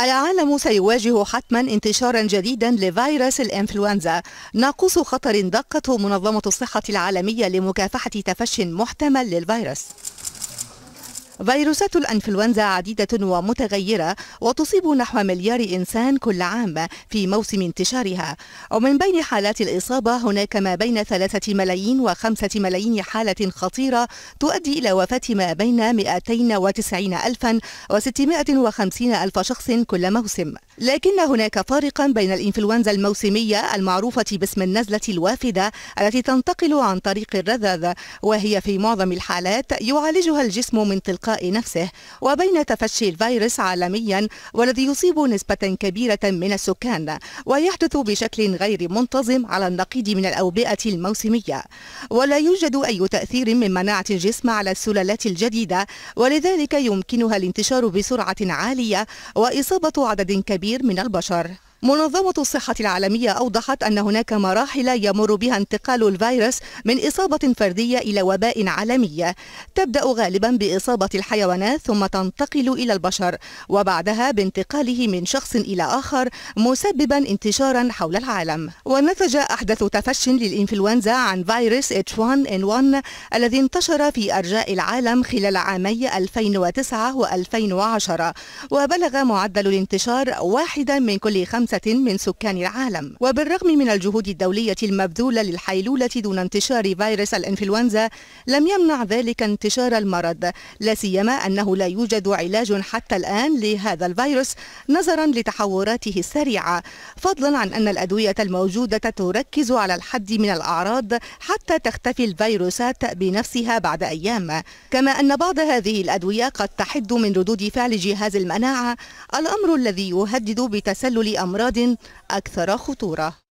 العالم سيواجه حتما انتشارا جديدا لفيروس الانفلونزا ناقوس خطر دقته منظمة الصحة العالمية لمكافحة تفشي محتمل للفيروس فيروسات الأنفلونزا عديدة ومتغيرة وتصيب نحو مليار إنسان كل عام في موسم انتشارها ومن بين حالات الإصابة هناك ما بين ثلاثة ملايين وخمسة ملايين حالة خطيرة تؤدي إلى وفاة ما بين 290 ألفا و650 ألف شخص كل موسم لكن هناك فارقا بين الإنفلونزا الموسمية المعروفة باسم النزلة الوافدة التي تنتقل عن طريق الرذاذ وهي في معظم الحالات يعالجها الجسم من تلقاء اللقاء نفسه وبين تفشي الفيروس عالميا والذي يصيب نسبة كبيرة من السكان ويحدث بشكل غير منتظم على النقيض من الأوبئة الموسمية ولا يوجد أي تأثير من مناعة الجسم على السلالات الجديدة ولذلك يمكنها الانتشار بسرعة عالية وإصابة عدد كبير من البشر منظمة الصحة العالمية أوضحت أن هناك مراحل يمر بها انتقال الفيروس من إصابة فردية إلى وباء عالمية تبدأ غالبا بإصابة الحيوانات ثم تنتقل إلى البشر وبعدها بانتقاله من شخص إلى آخر مسببا انتشارا حول العالم ونتج أحدث تفش للإنفلونزا عن فيروس H1N1 الذي انتشر في أرجاء العالم خلال عامي 2009 و2010 وبلغ معدل الانتشار واحدا من كل خمسة من سكان العالم وبالرغم من الجهود الدولية المبذولة للحيلولة دون انتشار فيروس الإنفلونزا لم يمنع ذلك انتشار المرض لا سيما أنه لا يوجد علاج حتى الآن لهذا الفيروس نظرا لتحوراته السريعة فضلا عن أن الأدوية الموجودة تركز على الحد من الأعراض حتى تختفي الفيروسات بنفسها بعد أيام كما أن بعض هذه الأدوية قد تحد من ردود فعل جهاز المناعة الأمر الذي يهدد بتسلل أمراض أمراض أكثر خطورة